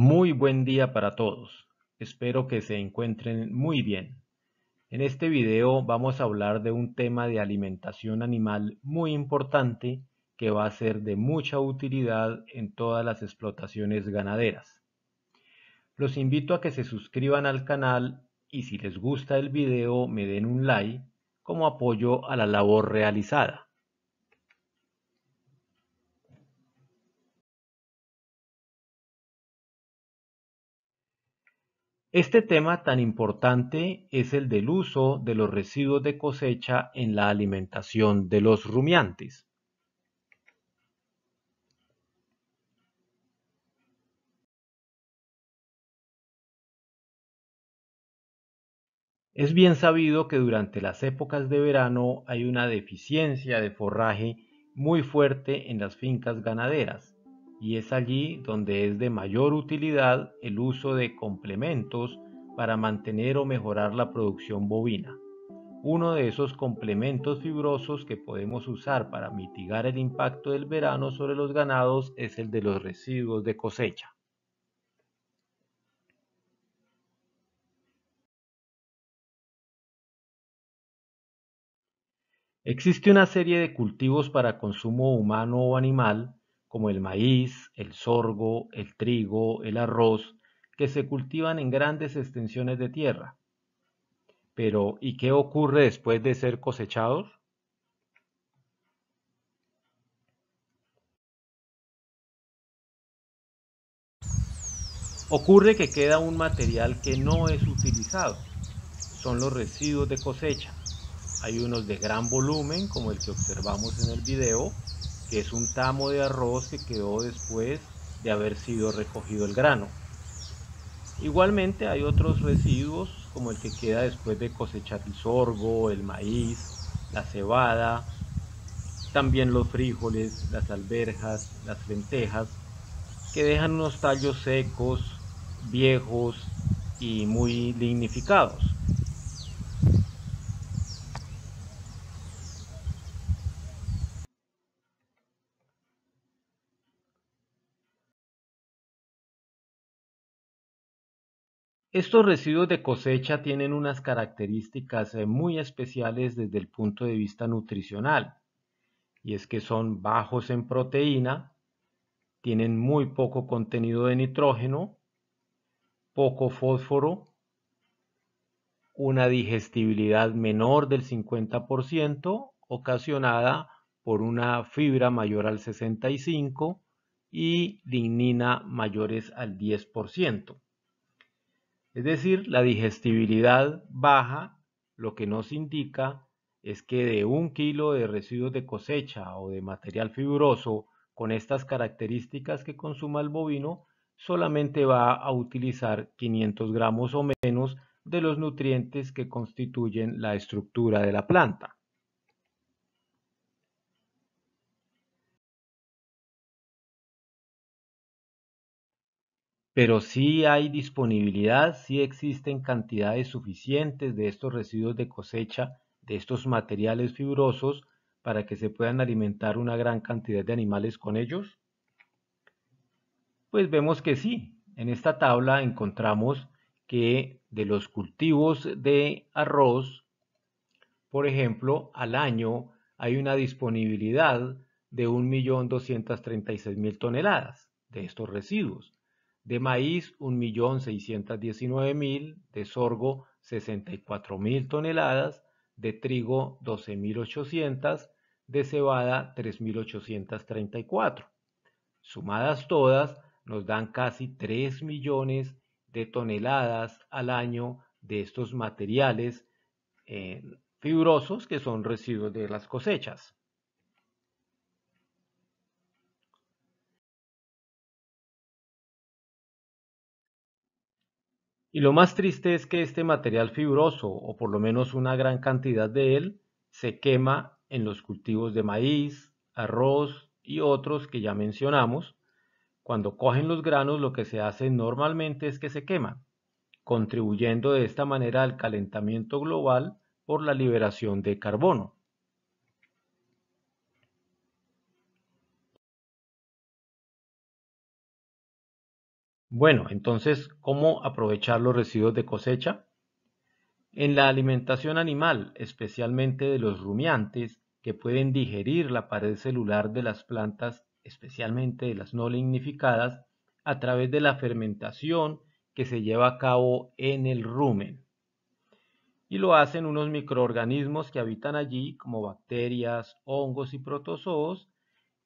Muy buen día para todos. Espero que se encuentren muy bien. En este video vamos a hablar de un tema de alimentación animal muy importante que va a ser de mucha utilidad en todas las explotaciones ganaderas. Los invito a que se suscriban al canal y si les gusta el video me den un like como apoyo a la labor realizada. Este tema tan importante es el del uso de los residuos de cosecha en la alimentación de los rumiantes. Es bien sabido que durante las épocas de verano hay una deficiencia de forraje muy fuerte en las fincas ganaderas, y es allí donde es de mayor utilidad el uso de complementos para mantener o mejorar la producción bovina. Uno de esos complementos fibrosos que podemos usar para mitigar el impacto del verano sobre los ganados es el de los residuos de cosecha. Existe una serie de cultivos para consumo humano o animal como el maíz, el sorgo, el trigo, el arroz, que se cultivan en grandes extensiones de tierra. Pero, ¿y qué ocurre después de ser cosechados? Ocurre que queda un material que no es utilizado. Son los residuos de cosecha. Hay unos de gran volumen, como el que observamos en el video, que es un tamo de arroz que quedó después de haber sido recogido el grano. Igualmente hay otros residuos como el que queda después de cosechar el sorgo, el maíz, la cebada, también los frijoles, las alberjas, las lentejas, que dejan unos tallos secos, viejos y muy lignificados. Estos residuos de cosecha tienen unas características eh, muy especiales desde el punto de vista nutricional, y es que son bajos en proteína, tienen muy poco contenido de nitrógeno, poco fósforo, una digestibilidad menor del 50%, ocasionada por una fibra mayor al 65% y lignina mayores al 10%. Es decir, la digestibilidad baja, lo que nos indica es que de un kilo de residuos de cosecha o de material fibroso con estas características que consuma el bovino, solamente va a utilizar 500 gramos o menos de los nutrientes que constituyen la estructura de la planta. pero sí hay disponibilidad, si existen cantidades suficientes de estos residuos de cosecha, de estos materiales fibrosos, para que se puedan alimentar una gran cantidad de animales con ellos? Pues vemos que sí. En esta tabla encontramos que de los cultivos de arroz, por ejemplo, al año hay una disponibilidad de 1.236.000 toneladas de estos residuos de maíz 1.619.000, de sorgo 64.000 toneladas, de trigo 12.800, de cebada 3.834. Sumadas todas, nos dan casi 3 millones de toneladas al año de estos materiales eh, fibrosos que son residuos de las cosechas. Y lo más triste es que este material fibroso, o por lo menos una gran cantidad de él, se quema en los cultivos de maíz, arroz y otros que ya mencionamos. Cuando cogen los granos lo que se hace normalmente es que se quema, contribuyendo de esta manera al calentamiento global por la liberación de carbono. Bueno, entonces, ¿cómo aprovechar los residuos de cosecha? En la alimentación animal, especialmente de los rumiantes, que pueden digerir la pared celular de las plantas, especialmente de las no lignificadas, a través de la fermentación que se lleva a cabo en el rumen. Y lo hacen unos microorganismos que habitan allí, como bacterias, hongos y protozoos,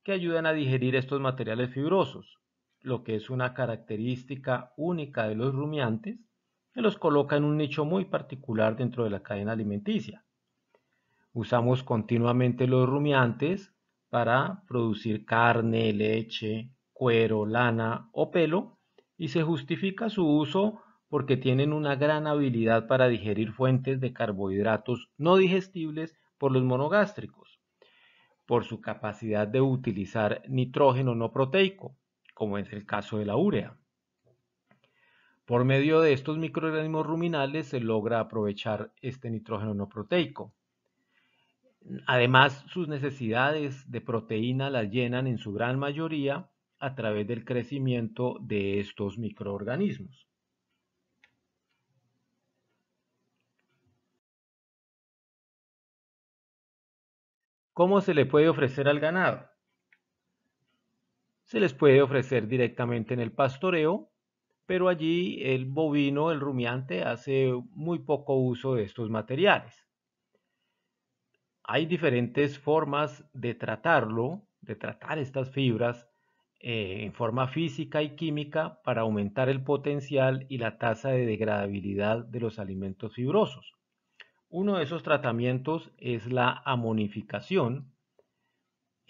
que ayudan a digerir estos materiales fibrosos lo que es una característica única de los rumiantes, que los coloca en un nicho muy particular dentro de la cadena alimenticia. Usamos continuamente los rumiantes para producir carne, leche, cuero, lana o pelo y se justifica su uso porque tienen una gran habilidad para digerir fuentes de carbohidratos no digestibles por los monogástricos, por su capacidad de utilizar nitrógeno no proteico, como es el caso de la urea. Por medio de estos microorganismos ruminales se logra aprovechar este nitrógeno no proteico. Además, sus necesidades de proteína las llenan en su gran mayoría a través del crecimiento de estos microorganismos. ¿Cómo se le puede ofrecer al ganado? Se les puede ofrecer directamente en el pastoreo, pero allí el bovino, el rumiante, hace muy poco uso de estos materiales. Hay diferentes formas de tratarlo, de tratar estas fibras eh, en forma física y química para aumentar el potencial y la tasa de degradabilidad de los alimentos fibrosos. Uno de esos tratamientos es la amonificación,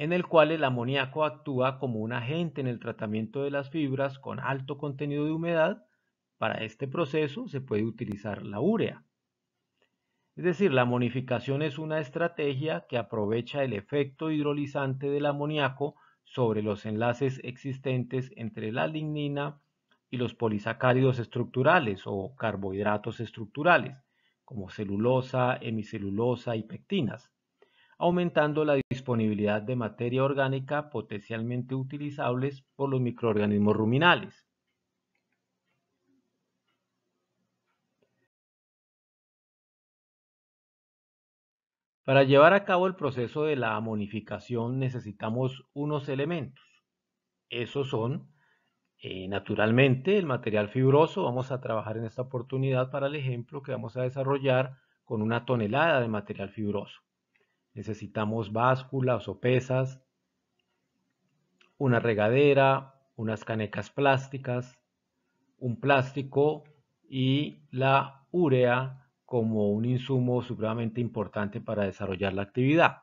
en el cual el amoníaco actúa como un agente en el tratamiento de las fibras con alto contenido de humedad. Para este proceso se puede utilizar la urea. Es decir, la modificación es una estrategia que aprovecha el efecto hidrolizante del amoníaco sobre los enlaces existentes entre la lignina y los polisacáridos estructurales o carbohidratos estructurales, como celulosa, hemicelulosa y pectinas aumentando la disponibilidad de materia orgánica potencialmente utilizables por los microorganismos ruminales. Para llevar a cabo el proceso de la amonificación necesitamos unos elementos. Esos son, eh, naturalmente, el material fibroso. Vamos a trabajar en esta oportunidad para el ejemplo que vamos a desarrollar con una tonelada de material fibroso. Necesitamos básculas o pesas, una regadera, unas canecas plásticas, un plástico y la urea como un insumo supremamente importante para desarrollar la actividad.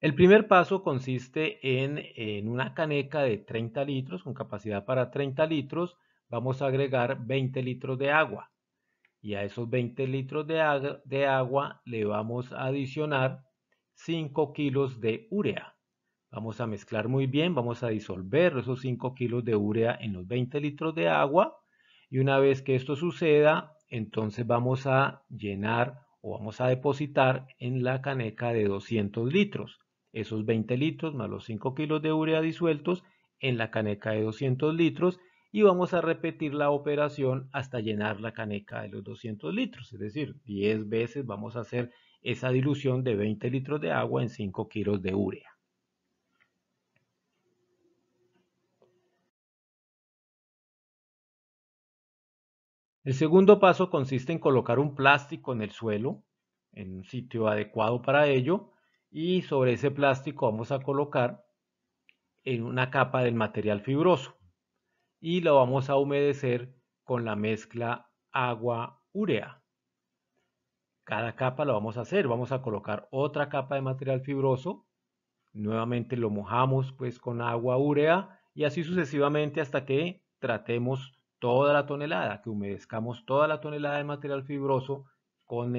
El primer paso consiste en, en, una caneca de 30 litros, con capacidad para 30 litros, vamos a agregar 20 litros de agua. Y a esos 20 litros de, de agua le vamos a adicionar 5 kilos de urea. Vamos a mezclar muy bien, vamos a disolver esos 5 kilos de urea en los 20 litros de agua. Y una vez que esto suceda, entonces vamos a llenar o vamos a depositar en la caneca de 200 litros. Esos 20 litros más los 5 kilos de urea disueltos en la caneca de 200 litros y vamos a repetir la operación hasta llenar la caneca de los 200 litros, es decir, 10 veces vamos a hacer esa dilución de 20 litros de agua en 5 kilos de urea. El segundo paso consiste en colocar un plástico en el suelo, en un sitio adecuado para ello, y sobre ese plástico vamos a colocar en una capa del material fibroso y lo vamos a humedecer con la mezcla agua-urea. Cada capa lo vamos a hacer, vamos a colocar otra capa de material fibroso, nuevamente lo mojamos pues con agua-urea y así sucesivamente hasta que tratemos toda la tonelada, que humedezcamos toda la tonelada de material fibroso con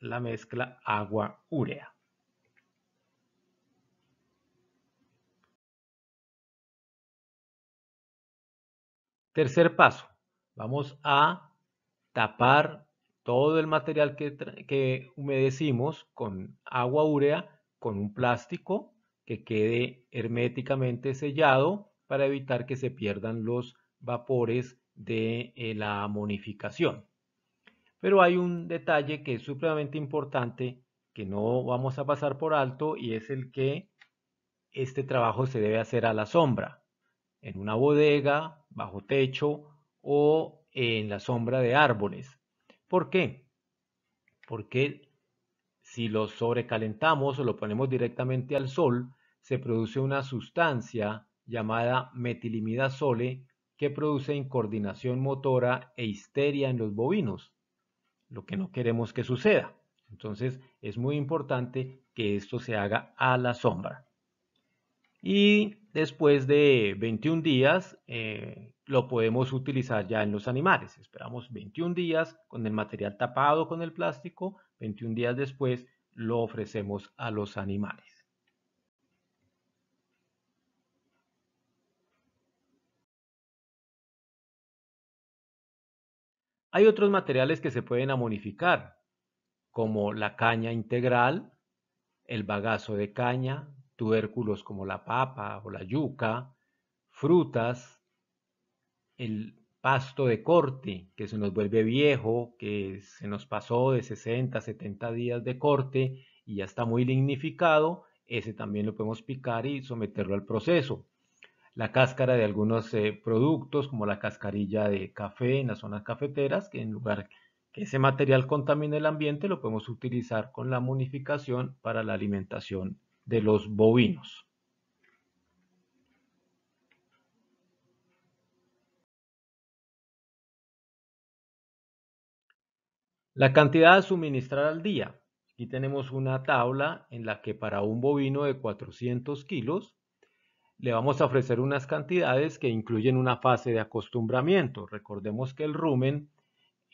la mezcla agua-urea. Tercer paso, vamos a tapar todo el material que, humedecimos con agua urea con un plástico que quede herméticamente sellado para evitar que se pierdan los vapores de eh, la monificación. Pero hay un detalle que es supremamente importante que no vamos a pasar por alto y es el que este trabajo se debe hacer a la sombra en una bodega, bajo techo o en la sombra de árboles. ¿Por qué? Porque si lo sobrecalentamos o lo ponemos directamente al sol, se produce una sustancia llamada sole que produce incoordinación motora e histeria en los bovinos, lo que no queremos que suceda. Entonces es muy importante que esto se haga a la sombra. Y Después de 21 días eh, lo podemos utilizar ya en los animales. Esperamos 21 días con el material tapado con el plástico. 21 días después lo ofrecemos a los animales. Hay otros materiales que se pueden amonificar, como la caña integral, el bagazo de caña, tubérculos como la papa o la yuca, frutas, el pasto de corte que se nos vuelve viejo, que se nos pasó de 60, 70 días de corte y ya está muy lignificado, ese también lo podemos picar y someterlo al proceso. La cáscara de algunos eh, productos, como la cascarilla de café en las zonas cafeteras, que en lugar que ese material contamine el ambiente, lo podemos utilizar con la munificación para la alimentación de los bovinos. La cantidad a suministrar al día. Aquí tenemos una tabla en la que para un bovino de 400 kilos le vamos a ofrecer unas cantidades que incluyen una fase de acostumbramiento. Recordemos que el rumen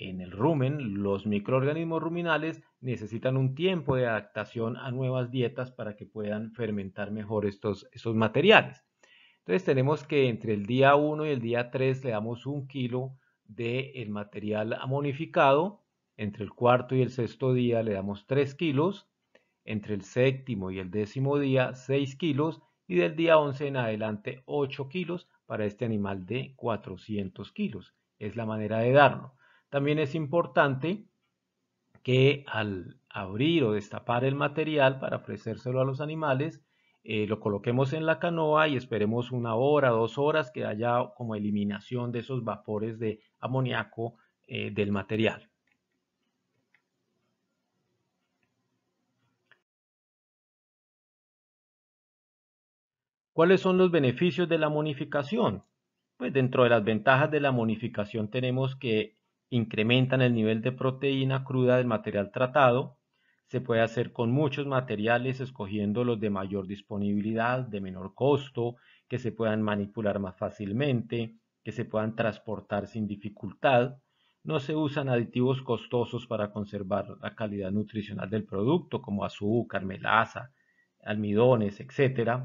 en el rumen, los microorganismos ruminales necesitan un tiempo de adaptación a nuevas dietas para que puedan fermentar mejor estos, materiales. Entonces tenemos que entre el día 1 y el día 3 le damos un kilo del el material amonificado, entre el cuarto y el sexto día le damos 3 kilos, entre el séptimo y el décimo día 6 kilos y del día 11 en adelante 8 kilos para este animal de 400 kilos. Es la manera de darlo. También es importante que al abrir o destapar el material para ofrecérselo a los animales, eh, lo coloquemos en la canoa y esperemos una hora, dos horas que haya como eliminación de esos vapores de amoníaco eh, del material. ¿Cuáles son los beneficios de la monificación? Pues dentro de las ventajas de la monificación tenemos que incrementan el nivel de proteína cruda del material tratado. Se puede hacer con muchos materiales, escogiendo los de mayor disponibilidad, de menor costo, que se puedan manipular más fácilmente, que se puedan transportar sin dificultad. No se usan aditivos costosos para conservar la calidad nutricional del producto, como azúcar, melaza, almidones, etc.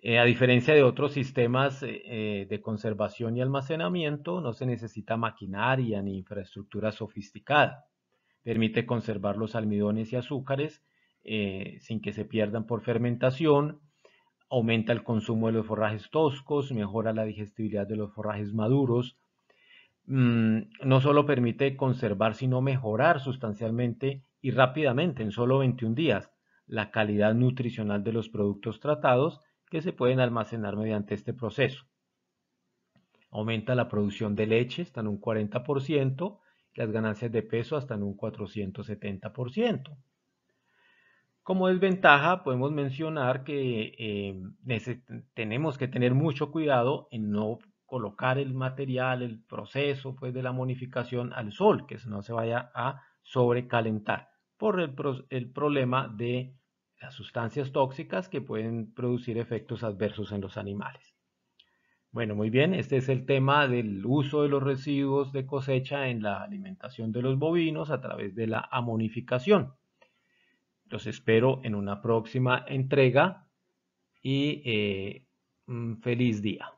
Eh, a diferencia de otros sistemas eh, eh, de conservación y almacenamiento, no se necesita maquinaria ni infraestructura sofisticada. Permite conservar los almidones y azúcares sin que se pierdan por fermentación, aumenta el consumo de los forrajes toscos, mejora la digestibilidad de los forrajes maduros. Mm, no solo permite conservar, sino mejorar sustancialmente y rápidamente, en solo 21 días, la calidad nutricional de los productos tratados que se pueden almacenar mediante este proceso. Aumenta la producción de leche hasta en un 40%, las ganancias de peso hasta en un 470%. Como desventaja podemos mencionar que eh, tenemos que tener mucho cuidado en no colocar el material, el proceso pues, de la monificación al sol, que no se vaya a sobrecalentar por el problema de las sustancias tóxicas que pueden producir efectos adversos en los animales. Bueno, muy bien, este es el tema del uso de los residuos de cosecha en la alimentación de los bovinos a través de la amonificación. Los espero en una próxima entrega y eh, feliz día.